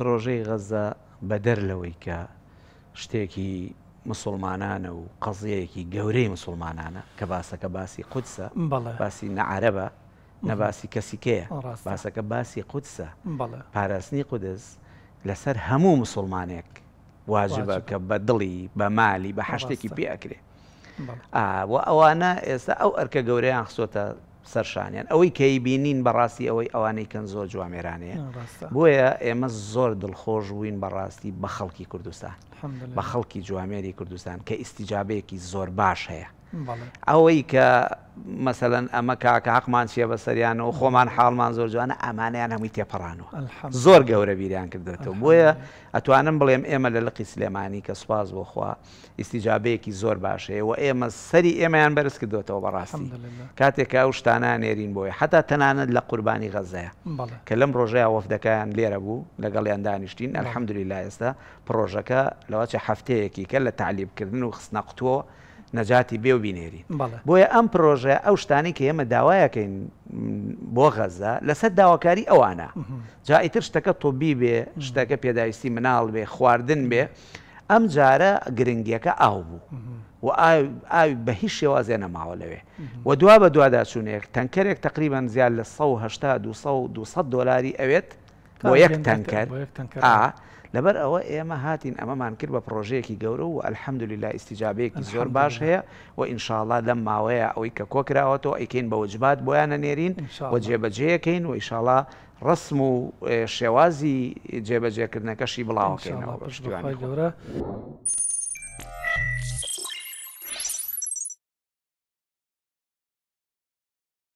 پرۆژەی غەزە بەدەر لەوەی کە شتێکی مسلمانانە و قەزیەیەکی گەورەی مسلمانانە کە باسەکە باسی قودسە باسی نەعاەبە نەباسی کەسیکەیە باسەکە باسی قودسە پاراستنی قودس لەسەر هەموو مسلمانێک واژبە کە بە دڵی بە مالی بە هەشتێکی پێ ئەکرێ و ئەوانە ئێستا ئەو ئەرکە گەورەیان خسۆتە سەرشانیان ئەوەی کەی بینین بەڕاستی ئەوەی ئەوانەی کەن زۆر جوامێرانەیە بۆیە ئێمە زۆر دڵخۆش بووین بەڕاستی بە خەڵکی کوردستان بە خەڵکی جوامێری کوردستان کە ئیسیجابەیەکی زۆر باش هەیە ئەوەی کە مەسەەن ئەمە کاکە حقمان چیە بە سەریانەوە خۆمان حاڵمان زۆر جوانە ئەمانیان هەمووی تێپەڕانەوە زۆر گەورە بیریان کردێتەوە بۆیە ئەتوانم بڵێم ئێمە لە لەقی سلێمانی کە سوپاز بۆخوا ئیسیجابەیەکی زۆر باشەیە و ئێمە سەری ئێمەیان بەرز کردوێتەوە بەڕاستی کاتێکا ئەو شتانان نێرین بۆیە حتا تەنانەت لە قوربانی غەزەیە کە لەم ڕۆژەیە وەفدەکەیان لێرە بوو لەگەڵیان دانیشتین ئەلحەمدلی لا ئێستا پرۆژەکە لەواچە هەفتەیەکی کە لە تعلیبکردن و خستنەقتووە نەجاتی بێ و بینێری بۆیە ئەم پرۆژە ئەو شتانی کە ئێمە داوایەکەین بۆ غەزە لەسەر داواکاری ئەوانە جا ئیتر شتەکە تۆبی بێ شتەکە پێداویستی مناڵ بێ خواردن بێ ئەم جارە گرنگیەکە ئاو بوو. و ئاوی بە هیچ شێوازێ نەماوە لەوێ و دوا بە دوواداچوونێک تەنکەرێک تقریبان زیاد لە 1970 دلاری ئەوێت بۆ یەک تەنکەر لەبەر ئەوە ئێمە هاتین ئەمەمان کرد بە پرۆژەیەکی گەورە و ئەلحەمدلیلا ئیسیجابەیەکی زۆر باش هەیە و ئینشاءله لەم ماوەیە ئەوەی کە کۆکراوەەوە ئەیکەین بە وجبات بۆیانە نێرین بۆ جێبەجێەکەین و ئیشاڵە ڕسم و شێوازی جێبەجێکردنەکەشی بڵاوکەینەوە بەشتوان گەورە.